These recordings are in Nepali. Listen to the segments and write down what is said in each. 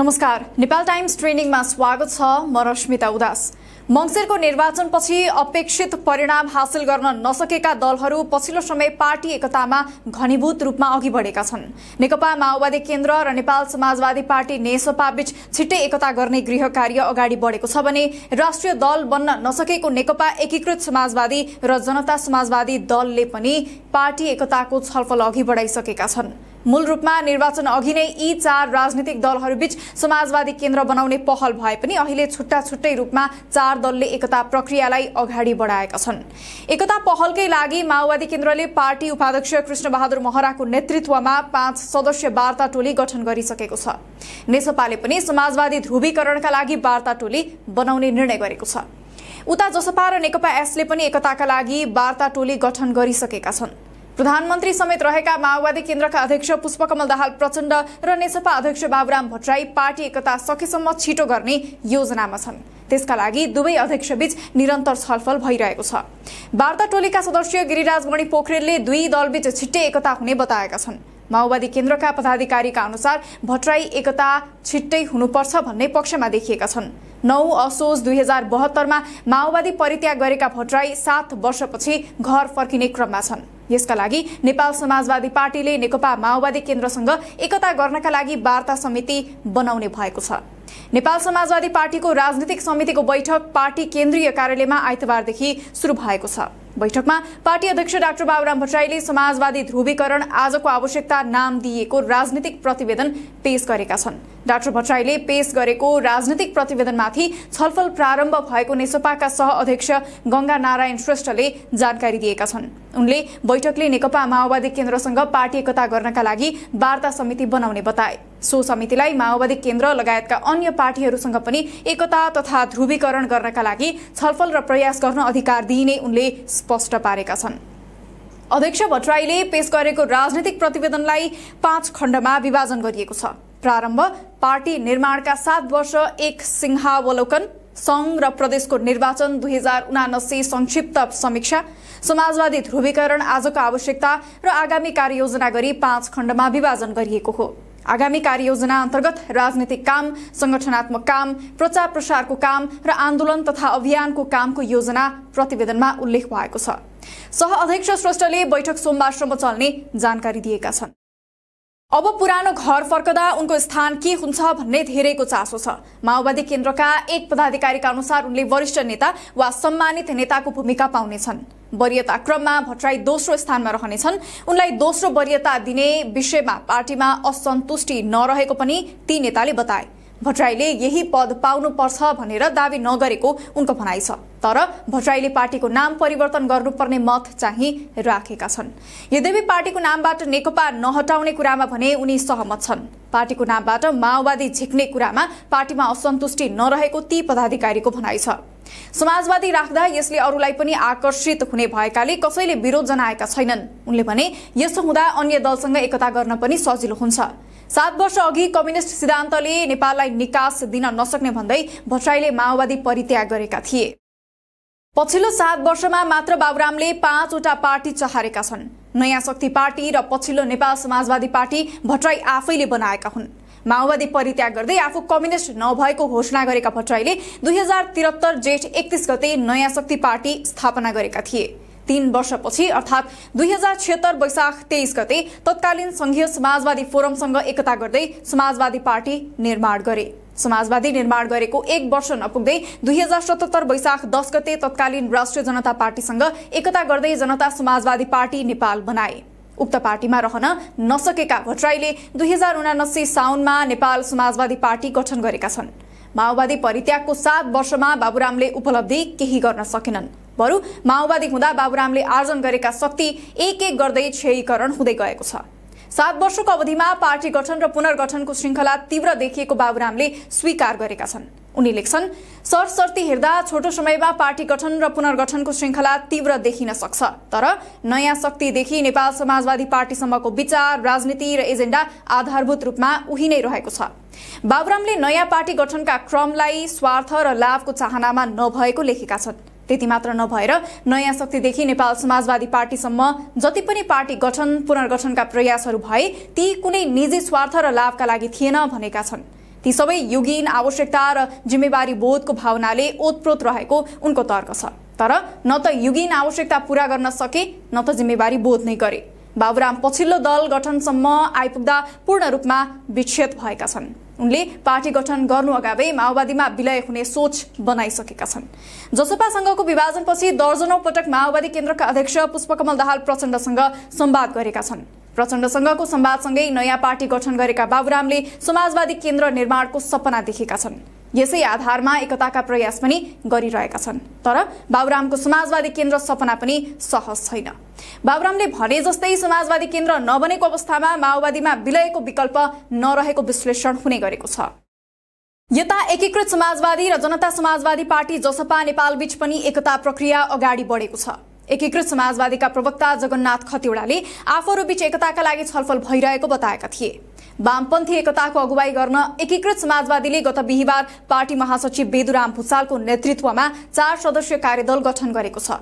नमस्कार नेपाल टाइम्स ट्रेनिङमा स्वागत छ म रश्मिता उदास मङ्सिरको निर्वाचनपछि अपेक्षित परिणाम हासिल गर्न नसकेका दलहरू पछिल्लो समय पार्टी एकतामा घनीभूत रूपमा अघि बढेका छन् नेकपा माओवादी केन्द्र र नेपाल समाजवादी पार्टी नेसपाबीच छिट्टै एकता गर्ने गृह कार्य अगाडि बढेको छ भने राष्ट्रिय दल बन्न नसकेको नेकपा एकीकृत समाजवादी र जनता समाजवादी दलले पनि पार्टी एकताको छलफल अघि बढाइसकेका छन् मूल रूपमा निर्वाचन अघि नै यी चार राजनीतिक दलहरूबीच समाजवादी केन्द्र बनाउने पहल भए पनि अहिले छुट्टा छुट्टै रूपमा चार दलले एकता प्रक्रियालाई अगाडि बढाएका छन् एकता पहलकै लागि माओवादी केन्द्रले पार्टी उपाध्यक्ष कृष्णबहादुर महराको नेतृत्वमा पाँच सदस्य वार्ता टोली गठन गरिसकेको छ नेसपाले पनि समाजवादी ध्रुवीकरणका लागि वार्ता टोली बनाउने निर्णय गरेको छ उता जसपा र नेकपा एसले पनि एकताका लागि वार्ता टोली गठन गरिसकेका छन् प्रधानमन्त्री समेत रहेका माओवादी केन्द्रका अध्यक्ष पुष्पकमल दाहाल प्रचण्ड र नेसपा अध्यक्ष बाबुराम भट्टराई पार्टी एकता सकेसम्म छिटो गर्ने योजनामा छन् त्यसका लागि दुवै अध्यक्षबीच निरन्तर छलफल भइरहेको छ वार्ता टोलीका सदस्य गिरिराज मणि पोखरेलले दुई दलबीच छिट्टै एकता हुने बताएका छन् माओवादी केन्द्रका पदाधिकारीका अनुसार भट्टराई एकता छिट्टै हुनुपर्छ भन्ने पक्षमा देखिएका छन् नौ असोज दुई हजार बहत्तरमा माओवादी परित्याग गरेका भट्टराई सात वर्षपछि घर फर्किने क्रममा छन् यसका लागि नेपाल समाजवादी पार्टीले नेकपा माओवादी केन्द्रसँग एकता गर्नका लागि वार्ता समिति बनाउने भएको छ नेपाल समाजवादी पार्टीको राजनीतिक समितिको बैठक पार्टी केन्द्रीय कार्यालयमा आइतबारदेखि सुरु भएको छ बैठकमा पार्टी अध्यक्ष डाक्टर बाबुराम भट्टराईले समाजवादी ध्रुवीकरण आजको आवश्यकता नाम दिएको राजनीतिक प्रतिवेदन पेश गरेका छन् डाक्टर भट्टराईले पेश गरेको राजनीतिक प्रतिवेदनमाथि छलफल प्रारम्भ भएको नेसपाका सह अध्यक्ष गंगा नारायण श्रेष्ठले जानकारी दिएका छन् उनले बैठकले नेकपा माओवादी केन्द्रसँग पार्टी एकता गर्नका लागि वार्ता समिति बनाउने बताए सो समितिलाई माओवादी केन्द्र लगायतका अन्य पार्टीहरूसँग पनि एकता तथा ध्रुवीकरण गर्नका लागि छलफल र प्रयास गर्न अधिकार दिइने उनले स्पष्ट पारेका छन् अध्यक्ष भट्टराईले पेश गरेको राजनैतिक प्रतिवेदनलाई पाँच खण्डमा विभाजन गरिएको छ प्रारम्भ पार्टी निर्माणका सात वर्ष एक सिंहावलोकन संघ र प्रदेशको निर्वाचन दुई हजार उनासी संक्षिप्त समीक्षा समाजवादी ध्रुवीकरण आजको आवश्यकता र आगामी कार्ययोजना गरी पाँच खण्डमा विभाजन गरिएको हो आगामी कार्ययोजना अन्तर्गत राजनीतिक काम संगठनात्मक काम प्रचार प्रसारको काम र आन्दोलन तथा अभियानको कामको योजना प्रतिवेदनमा उल्लेख भएको छ सह अध्यक्ष श्रेष्ठले बैठक सोमबारसम्म चल्ने जानकारी दिएका छन् अब पुरानो घर फर्कदा उनको स्थान के हुन्छ भन्ने धेरैको चासो छ माओवादी केन्द्रका एक पदाधिकारीका अनुसार उनले वरिष्ठ नेता वा सम्मानित नेताको भूमिका पाउनेछन् वरियता क्रममा भट्टराई दोस्रो स्थानमा रहनेछन् उनलाई दोस्रो वरियता दिने विषयमा पार्टीमा असन्तुष्टि नरहेको पनि ती नेताले बताए भट्टराईले यही पद पाउनुपर्छ भनेर दावी नगरेको उनको भनाइ छ तर भट्टराईले पार्टीको नाम परिवर्तन गर्नुपर्ने मत चाहिँ राखेका छन् यद्यपि पार्टीको नामबाट नेकपा नहटाउने कुरामा भने उनी सहमत छन् पार्टीको नामबाट माओवादी झिक्ने कुरामा पार्टीमा असन्तुष्टि नरहेको ती पदाधिकारीको भनाइ छ समाजवादी राख्दा यसले अरूलाई पनि आकर्षित हुने भएकाले कसैले विरोध जनाएका छैनन् उनले भने यसो हुँदा अन्य दलसँग एकता गर्न पनि सजिलो हुन्छ सात वर्ष अघि कम्युनिस्ट सिद्धान्तले नेपाललाई निकास दिन नसक्ने भन्दै भट्टराईले माओवादी परित्याग गरेका थिए पछिल्लो सात वर्षमा मात्र बाबुरामले पाँचवटा पार्टी चहारेका छन् नयाँ शक्ति पार्टी र पछिल्लो नेपाल समाजवादी पार्टी भट्टराई आफैले बनाएका हुन् माओवादी परित्याग गर्दै आफू कम्युनिस्ट नभएको घोषणा गरेका भट्टराईले दुई हजार त्रिहत्तर जेठ एकतिस गते नयाँ शक्ति पार्टी स्थापना गरेका थिए तीन वर्षपछि अर्थात् दुई हजार छिहत्तर वैशाख तेइस गते तत्कालीन संघीय समाजवादी फोरमसँग एकता गर्दै समाजवादी पार्टी निर्माण गरे समाजवादी निर्माण गरेको एक वर्ष नपुग्दै दुई हजार सतहत्तर वैशाख दस गते तत्कालीन राष्ट्रिय जनता पार्टीसँग एकता गर्दै जनता समाजवादी पार्टी नेपाल बनाए उक्त पार्टीमा रहन नसकेका भट्टराईले दुई हजार उनासी साउनमा नेपाल समाजवादी पार्टी गठन गरेका छन् माओवादी परित्यागको सात वर्षमा बाबुरामले उपलब्धि केही गर्न सकेनन् बरु माओवादी हुँदा बाबुरामले आर्जन गरेका शक्ति एक एक गर्दै क्षयीकरण हुँदै गएको छ सात वर्षको अवधिमा पार्टी गठन र पुनर्गठनको श्रृङ्खला तीव्र देखिएको बाबुरामले स्वीकार गरेका छन् उनी लेख्छन् सरसर्ती हेर्दा छोटो समयमा पार्टी गठन र पुनर्गठनको श्रृङ्खला तीव्र देखिन सक्छ तर नयाँ शक्तिदेखि नेपाल समाजवादी पार्टीसम्मको विचार राजनीति र एजेन्डा आधारभूत रूपमा उही नै रहेको छ बाबुरामले नयाँ पार्टी गठनका क्रमलाई स्वार्थ र लाभको चाहनामा नभएको लेखेका छन् त्यति मात्र नभएर नयाँ शक्तिदेखि नेपाल समाजवादी पार्टीसम्म जति पनि पार्टी गठन पुनर्गठनका प्रयासहरू भए ती कुनै निजी स्वार्थ र लाभका लागि थिएन भनेका छन् ती सबै युगिन आवश्यकता र जिम्मेवारी बोधको भावनाले ओतप्रोत रहेको उनको तर्क छ तर न त युगिन आवश्यकता पूरा गर्न सके न त जिम्मेवारी बोध नै गरे बाबुराम पछिल्लो दल गठनसम्म आइपुग्दा पूर्ण रूपमा विच्छेद भएका छन् उनले पार्टी गठन गर्नु अगावै माओवादीमा विलय हुने सोच बनाइसकेका छन् जसपासँगको विभाजनपछि दर्जनौ पटक माओवादी केन्द्रका अध्यक्ष पुष्पकमल दाहाल प्रचण्डसँग सम्वाद गरेका छन् प्रचण्डसँगको संवादसँगै नयाँ पार्टी गठन गरेका बाबुरामले समाजवादी केन्द्र निर्माणको सपना देखेका छन् यसै आधारमा एकताका प्रयास पनि गरिरहेका छन् तर बाबुरामको समाजवादी केन्द्र सपना पनि सहज छैन बाबुरामले भने जस्तै समाजवादी केन्द्र नबनेको अवस्थामा माओवादीमा विलयको विकल्प नरहेको विश्लेषण हुने गरेको छ यता एकीकृत समाजवादी र जनता समाजवादी पार्टी जसपा नेपालबीच पनि एकता प्रक्रिया अगाडि बढेको छ एकीकृत समाजवादीका प्रवक्ता जगन्नाथ खतिवड़ाले आफूहरूबीच एकताका लागि छलफल भइरहेको बताएका थिए वामपन्थी एकताको अगुवाई गर्न एकीकृत समाजवादीले गत बिहिबार पार्टी महासचिव बेदुराम भुसालको नेतृत्वमा चार सदस्यीय कार्यदल गठन गरेको छ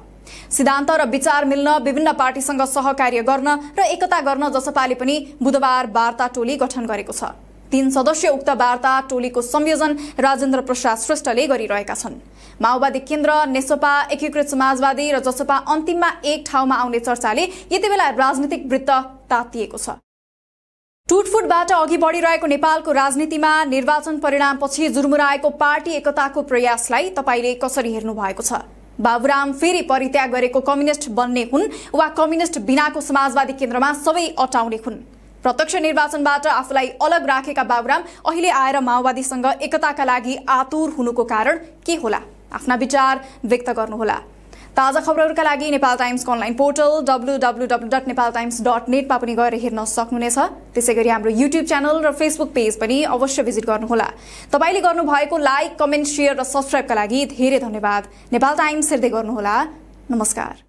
सिद्धान्त र विचार मिल्न विभिन्न पार्टीसँग सहकार्य गर्न र एकता गर्न जसपाले पनि बुधबार वार्ता टोली गठन गरेको छ तीन सदस्य उक्त वार्ता टोलीको संयोजन राजेन्द्र प्रसाद श्रेष्ठले गरिरहेका छन् माओवादी केन्द्र नेसपा एकीकृत समाजवादी र जसपा अन्तिममा एक ठाउँमा आउने चर्चाले यति बेला राजनीतिक वृत्त तातिएको छ टुटफुटबाट अघि बढिरहेको नेपालको राजनीतिमा निर्वाचन परिणामपछि जुर्मुराएको पार्टी एकताको प्रयासलाई तपाईँले कसरी हेर्नु भएको छ बाबुराम फेरि परित्याग गरेको कम्युनिष्ट बन्ने हुन् वा कम्युनिष्ट बिनाको समाजवादी केन्द्रमा सबै अटाउने हुन् प्रत्यक्ष निर्वाचनबाट आफूलाई अलग राखेका बाबुराम अहिले आएर माओवादीसँग एकताका लागि आतुर हुनुको कारण के होला आफ्ना विचार व्यक्त गर्नुहोला ताजा खबरहरूका लागि नेपाल टाइम्सको online portal W W W dot Nepal Times dot नेटमा पनि गएर हेर्न सक्नुहुनेछ त्यसै गरी हाम्रो युट्युब च्यानल र फेसबुक पेज पनि अवश्य भिजिट गर्नुहोला तपाईँले गर्नुभएको लाइक कमेन्ट सेयर र सब्सक्राइबका लागि धेरै धन्यवाद नेपाल टाइम्स हेर्दै गर्नुहोला नमस्कार